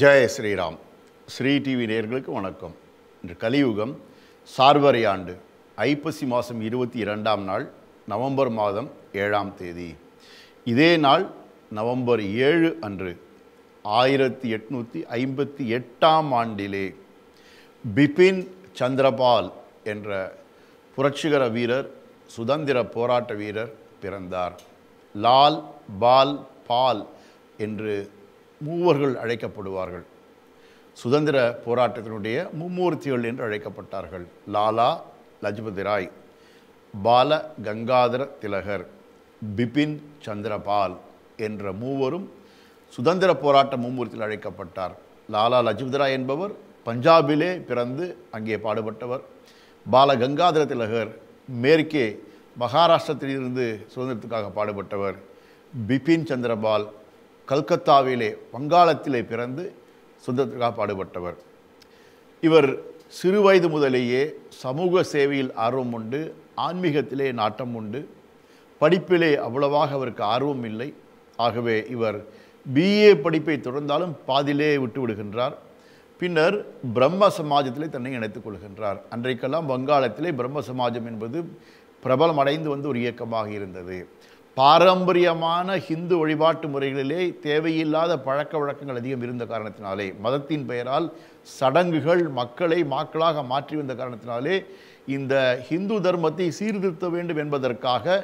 ஜெய ஸ்ரீராம் ஸ்ரீ டிவி நேர்களுக்கு வணக்கம் இன்று கலியுகம் சார்வரி ஆண்டு ஐப்பசி மாதம் இருபத்தி இரண்டாம் நாள் நவம்பர் மாதம் ஏழாம் தேதி இதே நாள் நவம்பர் ஏழு அன்று ஆயிரத்தி எட்நூற்றி ஐம்பத்தி எட்டாம் ஆண்டிலே பிபின் சந்திரபால் என்ற புரட்சிகர வீரர் சுதந்திர போராட்ட வீரர் பிறந்தார் லால் பால் பால் என்று மூவர்கள் அழைக்கப்படுவார்கள் சுதந்திர போராட்டத்தினுடைய மும்மூர்த்திகள் என்று அழைக்கப்பட்டார்கள் லாலா லஜபதி ராய் பால கங்காதர திலகர் பிபின் சந்திரபால் என்ற மூவரும் சுதந்திர போராட்ட மும்மூர்த்தியில் அழைக்கப்பட்டார் லாலா லஜபதி ராய் என்பவர் பஞ்சாபிலே பிறந்து அங்கே பாடுபட்டவர் பால கங்காதர திலகர் மேற்கே மகாராஷ்டிரத்திலிருந்து சுதந்திரத்துக்காக பாடுபட்டவர் பிபின் சந்திரபால் கல்கத்தாவிலே வங்காளத்திலே பிறந்து சுதந்திரத்துக்காக பாடுபட்டவர் இவர் சிறு வயது முதலேயே சமூக சேவையில் ஆர்வம் உண்டு ஆன்மீகத்திலே நாட்டம் உண்டு படிப்பிலே அவ்வளவாக அவருக்கு ஆர்வம் இல்லை ஆகவே இவர் பிஏ படிப்பை தொடர்ந்தாலும் பாதிலே விட்டு விடுகின்றார் பின்னர் பிரம்ம சமாஜத்திலே தன்னை இணைத்துக் கொள்கின்றார் அன்றைக்கெல்லாம் வங்காளத்திலே பிரம்ம சமாஜம் என்பது பிரபலமடைந்து வந்து ஒரு இயக்கமாக இருந்தது பாரம்பரியமான ஹிந்து வழிபாட்டு முறைகளிலே தேவையில்லாத பழக்க வழக்கங்கள் அதிகம் இருந்த காரணத்தினாலே மதத்தின் பெயரால் சடங்குகள் மக்களை மாக்களாக மாற்றி வந்த காரணத்தினாலே இந்த ஹிந்து தர்மத்தை சீர்திருத்த வேண்டும் என்பதற்காக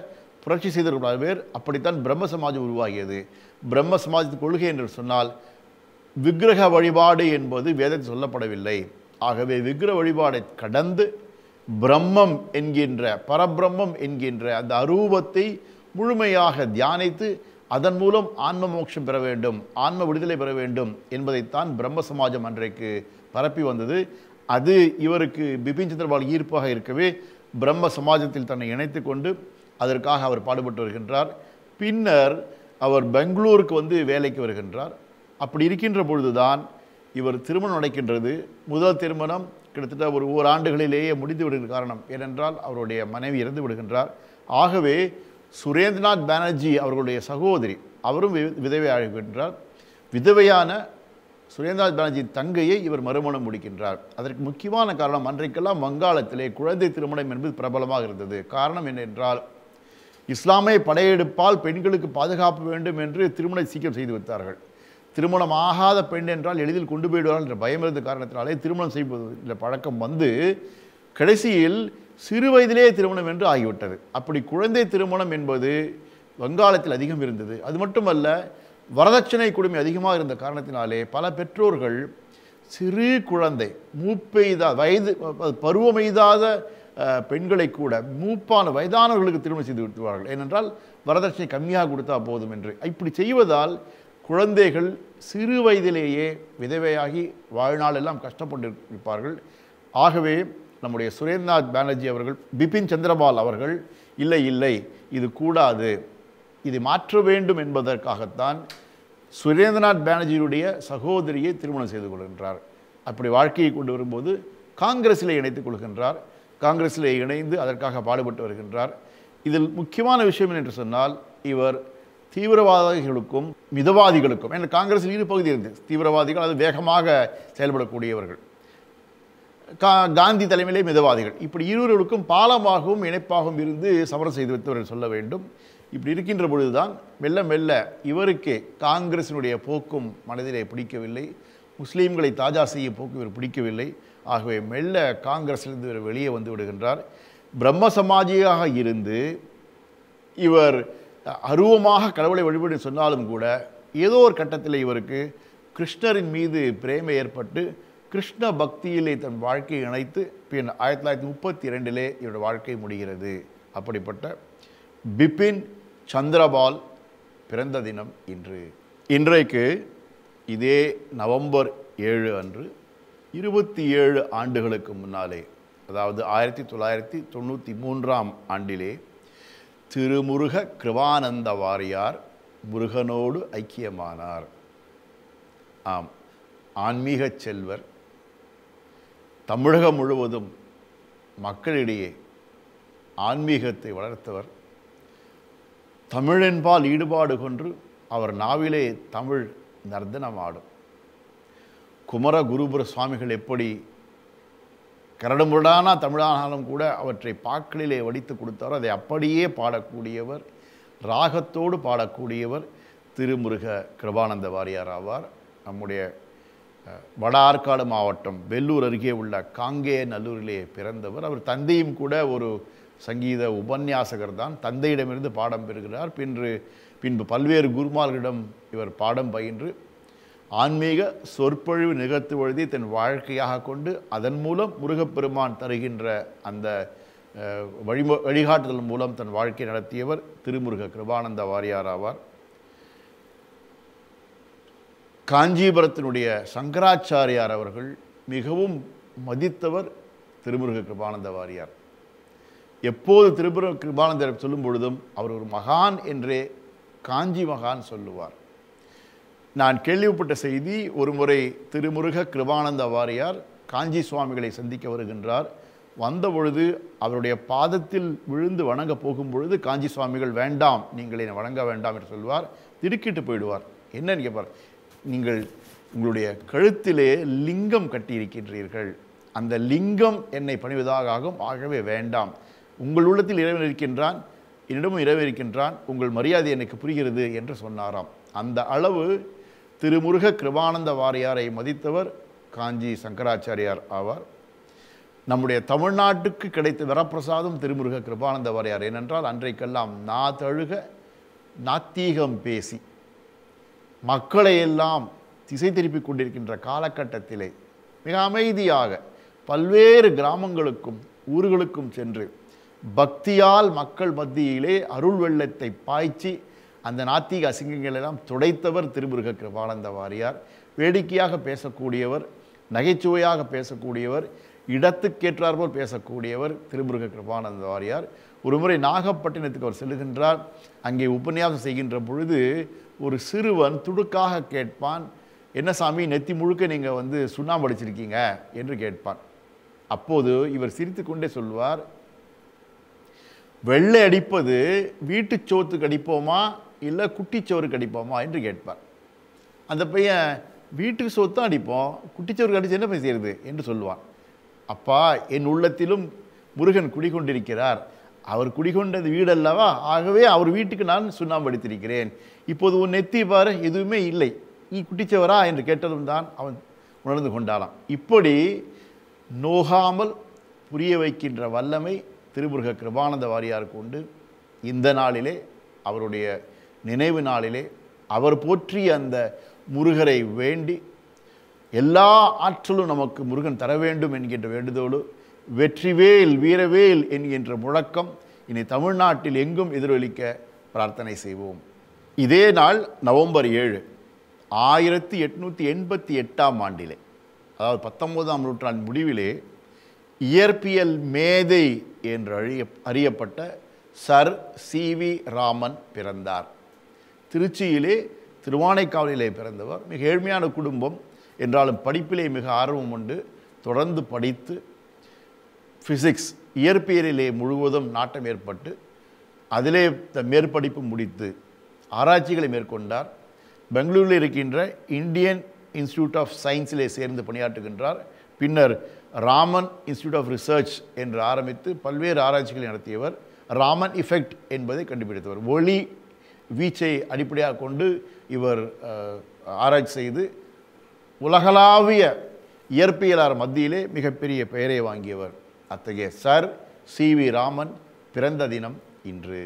புரட்சி செய்தவர்களாக பேர் அப்படித்தான் பிரம்ம சமாஜம் உருவாகியது பிரம்ம சமாஜத்தின் கொள்கை என்று சொன்னால் விக்கிரக வழிபாடு என்பது வேதத்தில் சொல்லப்படவில்லை ஆகவே விக்கிரக வழிபாடை கடந்து பிரம்மம் என்கின்ற பரபிரம்மம் என்கின்ற அந்த அரூபத்தை முழுமையாக தியானித்து அதன் மூலம் ஆன்ம மோட்சம் பெற வேண்டும் ஆன்ம விடுதலை பெற வேண்டும் என்பதைத்தான் பிரம்ம சமாஜம் அன்றைக்கு பரப்பி வந்தது அது இவருக்கு பிபின் சந்திரபால் ஈர்ப்பாக இருக்கவே பிரம்ம சமாஜத்தில் தன்னை இணைத்து கொண்டு அதற்காக அவர் பாடுபட்டு வருகின்றார் பின்னர் அவர் பெங்களூருக்கு வந்து வேலைக்கு வருகின்றார் அப்படி இருக்கின்ற பொழுதுதான் இவர் திருமணம் நடக்கின்றது முதல் திருமணம் கிட்டத்தட்ட ஒரு ஓராண்டுகளிலேயே முடிந்து விடுகிற காரணம் ஏனென்றால் அவருடைய மனைவி இறந்து விடுகின்றார் ஆகவே சுரேந்திரநாத் பானர்ஜி அவர்களுடைய சகோதரி அவரும் விதவை ஆகின்றார் விதவையான சுரேந்திரநாத் பானர்ஜி தங்கையை இவர் மறுமணம் முடிக்கின்றார் அதற்கு முக்கியமான காரணம் அன்றைக்கெல்லாம் வங்காளத்திலே குழந்தை திருமணம் என்பது பிரபலமாக இருந்தது காரணம் என்னென்றால் இஸ்லாமிய படையெடுப்பால் பெண்களுக்கு பாதுகாப்பு வேண்டும் என்று திருமண சீக்கிரம் செய்து வைத்தார்கள் திருமணம் ஆகாத பெண் என்றால் எளிதில் கொண்டு போயிடுவார்கள் என்ற பயம் இருந்த காரணத்தினாலே திருமணம் செய்வது பழக்கம் வந்து கடைசியில் சிறு வயதிலே திருமணம் என்று ஆகிவிட்டது அப்படி குழந்தை திருமணம் என்பது வங்காளத்தில் அதிகம் இருந்தது அது மட்டுமல்ல வரதட்சணை கொடுமை அதிகமாக இருந்த காரணத்தினாலே பல பெற்றோர்கள் சிறு குழந்தை மூப்பெய்தா வயது பருவமெய்தாத பெண்களை கூட மூப்பான வயதானவர்களுக்கு திருமணம் செய்து கொடுத்துவார்கள் ஏனென்றால் வரதட்சணை கம்மியாக கொடுத்தா போதும் என்று இப்படி செய்வதால் குழந்தைகள் சிறு வயதிலேயே விதவையாகி வாழ்நாளெல்லாம் கஷ்டப்பட்டு இருப்பார்கள் ஆகவே நம்முடைய சுரேந்திரநாத் பானர்ஜி அவர்கள் பிபின் சந்திரபால் அவர்கள் இல்லை இல்லை இது கூடாது இதை மாற்ற வேண்டும் என்பதற்காகத்தான் சுரேந்திரநாத் பானர்ஜியுடைய சகோதரியை திருமணம் செய்து கொள்கின்றார் அப்படி வாழ்க்கையை கொண்டு வரும்போது காங்கிரஸில் இணைத்துக் கொள்கின்றார் காங்கிரஸில் இணைந்து அதற்காக பாடுபட்டு வருகின்றார் இதில் முக்கியமான விஷயம் என்று சொன்னால் இவர் தீவிரவாதிகளுக்கும் மிதவாதிகளுக்கும் ஏன்னா காங்கிரஸில் இரு பகுதி இருந்து தீவிரவாதிகள் அது வேகமாக செயல்படக்கூடியவர்கள் கா காந்தி தலைமையிலே மிதவாதிகள் இப்படி இருவர்களுக்கும் பாலமாகவும் இணைப்பாகவும் இருந்து சமரம் செய்து வைத்தவர்கள் சொல்ல வேண்டும் இப்படி இருக்கின்ற பொழுதுதான் மெல்ல மெல்ல இவருக்கு காங்கிரசினுடைய போக்கும் மனதிலே பிடிக்கவில்லை முஸ்லீம்களை தாஜா செய்ய போக்கு இவர் பிடிக்கவில்லை ஆகவே மெல்ல காங்கிரஸிலிருந்து இவர் வெளியே வந்து விடுகின்றார் பிரம்ம சமாஜியாக இருந்து இவர் அருவமாக கடவுளை வழிபடு சொன்னாலும் கூட ஏதோ ஒரு கட்டத்தில் இவருக்கு கிருஷ்ணரின் மீது பிரேமை ஏற்பட்டு கிருஷ்ண பக்தியிலே தன் வாழ்க்கையை இணைத்து பின் ஆயிரத்தி தொள்ளாயிரத்தி முப்பத்தி இரண்டிலே இவருடைய வாழ்க்கை முடிகிறது அப்படிப்பட்ட பிபின் சந்திரபால் பிறந்த தினம் இன்று இன்றைக்கு இதே நவம்பர் ஏழு அன்று இருபத்தி ஏழு ஆண்டுகளுக்கு முன்னாலே அதாவது ஆயிரத்தி தொள்ளாயிரத்தி தொண்ணூற்றி மூன்றாம் ஆண்டிலே திருமுருக கிருவானந்த வாரியார் முருகனோடு ஐக்கியமானார் ஆம் ஆன்மீக செல்வர் தமிழகம் முழுவதும் மக்களிடையே ஆன்மீகத்தை வளர்த்தவர் தமிழென்பால் ஈடுபாடு கொன்று அவர் நாவிலே தமிழ் நர்தனம் ஆடும் குமர குருபுர சுவாமிகள் எப்படி கரடுமுரடான தமிழானாலும் கூட அவற்றை பாக்களிலே வடித்து கொடுத்தாரோ அதை அப்படியே பாடக்கூடியவர் ராகத்தோடு பாடக்கூடியவர் திருமுருக கிருபானந்த வாரியார் ஆவார் நம்முடைய வடார்காடு மாவட்டம் வெள்ளூர் அருகே உள்ள காங்கே நல்லூரிலே பிறந்தவர் அவர் தந்தையும் கூட ஒரு சங்கீத உபன்யாசகர் தான் தந்தையிடமிருந்து பாடம் பெறுகிறார் பின்று பின்பு பல்வேறு குருமார்களிடம் இவர் பாடம் பயின்று ஆன்மீக சொற்பொழிவு நிகழ்த்து எழுதி தன் வாழ்க்கையாக கொண்டு அதன் மூலம் முருகப்பெருமான் தருகின்ற அந்த வழிமு வழிகாட்டுதல் மூலம் தன் வாழ்க்கை நடத்தியவர் திருமுருக கிருபானந்த வாரியார் ஆவார் காஞ்சிபுரத்தினுடைய சங்கராச்சாரியார் அவர்கள் மிகவும் மதித்தவர் திருமுருக கிருபானந்த வாரியார் எப்போது திருமுருக கிருபானந்தர் சொல்லும் பொழுதும் அவர் ஒரு மகான் என்றே காஞ்சி மகான் சொல்லுவார் நான் கேள்விப்பட்ட செய்தி ஒரு முறை திருமுருக கிருபானந்த வாரியார் காஞ்சி சுவாமிகளை சந்திக்க வருகின்றார் வந்த பொழுது அவருடைய பாதத்தில் விழுந்து வணங்க போகும் பொழுது காஞ்சி சுவாமிகள் வேண்டாம் நீங்கள் என்னை வணங்க வேண்டாம் என்று சொல்வார் திடுக்கிட்டு போயிடுவார் என்னன்னு கேட்பார் நீங்கள் உங்களுடைய கழுத்திலே லிங்கம் கட்டியிருக்கின்றீர்கள் அந்த லிங்கம் என்னை பணிவதாக ஆகும் ஆகவே வேண்டாம் உங்கள் உள்ளத்தில் இறைவன் இருக்கின்றான் என்னிடமும் இறைவன் இருக்கின்றான் உங்கள் மரியாதை எனக்கு புரிகிறது என்று சொன்னாராம் அந்த அளவு திருமுருக கிருபானந்த வாரியாரை மதித்தவர் காஞ்சி சங்கராச்சாரியார் ஆவார் நம்முடைய தமிழ்நாட்டுக்கு கிடைத்த வரப்பிரசாதம் திருமுருக கிருபானந்த வாரியார் ஏனென்றால் அன்றைக்கெல்லாம் நா தழுக நாத்தீகம் பேசி மக்களை எல்லாம் திசை திருப்பி கொண்டிருக்கின்ற காலகட்டத்திலே மிக அமைதியாக பல்வேறு கிராமங்களுக்கும் ஊர்களுக்கும் சென்று பக்தியால் மக்கள் மத்தியிலே அருள் வெள்ளத்தை பாய்ச்சி அந்த நாத்திக அசிங்கங்களெல்லாம் துடைத்தவர் திருமுருக கிருபானந்த வாரியார் வேடிக்கையாக பேசக்கூடியவர் நகைச்சுவையாக பேசக்கூடியவர் இடத்துக்கேற்றார்போல் பேசக்கூடியவர் திருமுருக கிருபானந்த வாரியார் ஒரு முறை நாகப்பட்டினத்துக்கு அவர் செல்கின்றார் அங்கே உபன்யாசம் செய்கின்ற பொழுது ஒரு சிறுவன் துடுக்காக கேட்பான் என்ன சாமி நெத்தி முழுக்க நீங்கள் வந்து சுண்ணாம்பு அடிச்சிருக்கீங்க என்று கேட்பான் அப்போது இவர் சிரித்து கொண்டே சொல்வார் வெள்ளை அடிப்பது வீட்டு சோத்துக்கு கடிப்போமா இல்லை குட்டிச்சோறு கடிப்போமா என்று கேட்பார் அந்த பையன் வீட்டுக்கு சோத்து தான் அடிப்போம் குட்டிச்சோறு கடிச்சு என்ன பையன் செய்யறது என்று சொல்லுவான் அப்பா என் உள்ளத்திலும் முருகன் குடிகொண்டிருக்கிறார் அவர் குடிகொண்டது வீடல்லவா ஆகவே அவர் வீட்டுக்கு நான் சுண்ணாம்படுத்திருக்கிறேன் இப்போது உன் நெத்தி பாரு எதுவுமே இல்லை நீ குட்டிச்சவரா என்று கேட்டதும் தான் அவன் உணர்ந்து கொண்டாலாம் இப்படி நோகாமல் புரிய வைக்கின்ற வல்லமை திருமுருக கிருபானந்த வாரியாருக்கு உண்டு இந்த நாளிலே அவருடைய நினைவு நாளிலே அவர் போற்றிய அந்த முருகரை வேண்டி எல்லா ஆற்றலும் நமக்கு முருகன் தர வேண்டும் என்கின்ற வேண்டுதோடு வெற்றிவேல் வீரவேல் என்கின்ற முழக்கம் இனி தமிழ்நாட்டில் எங்கும் எதிரொலிக்க பிரார்த்தனை செய்வோம் இதே நாள் நவம்பர் ஏழு ஆயிரத்தி எட்நூற்றி எண்பத்தி எட்டாம் ஆண்டிலே அதாவது பத்தொம்போதாம் நூற்றாண்டு முடிவிலே இயற்பியல் மேதை என்று அழிய அறியப்பட்ட சர் சி வி ராமன் பிறந்தார் திருச்சியிலே திருவானைக்காவலிலே பிறந்தவர் மிக ஏழ்மையான குடும்பம் என்றாலும் படிப்பிலே மிக ஆர்வம் உண்டு தொடர்ந்து படித்து ஃபிசிக்ஸ் இயற்பியலிலே முழுவதும் நாட்டம் ஏற்பட்டு அதிலே மேற்படிப்பு முடித்து ஆராய்ச்சிகளை மேற்கொண்டார் பெங்களூரில் இருக்கின்ற இந்தியன் இன்ஸ்டியூட் ஆஃப் சயின்ஸிலே சேர்ந்து பணியாற்றுகின்றார் பின்னர் ராமன் இன்ஸ்டியூட் ஆஃப் ரிசர்ச் என்று ஆரம்பித்து பல்வேறு ஆராய்ச்சிகளை நடத்தியவர் ராமன் இஃபெக்ட் என்பதை கண்டுபிடித்தவர் ஒளி வீச்சை அடிப்படையாக கொண்டு இவர் ஆராய்ச்சி செய்து உலகளாவிய இயற்பியலார் மத்தியிலே மிகப்பெரிய பெயரை வாங்கியவர் அத்தகைய சர் சி வி ராமன் பிறந்த தினம் இன்று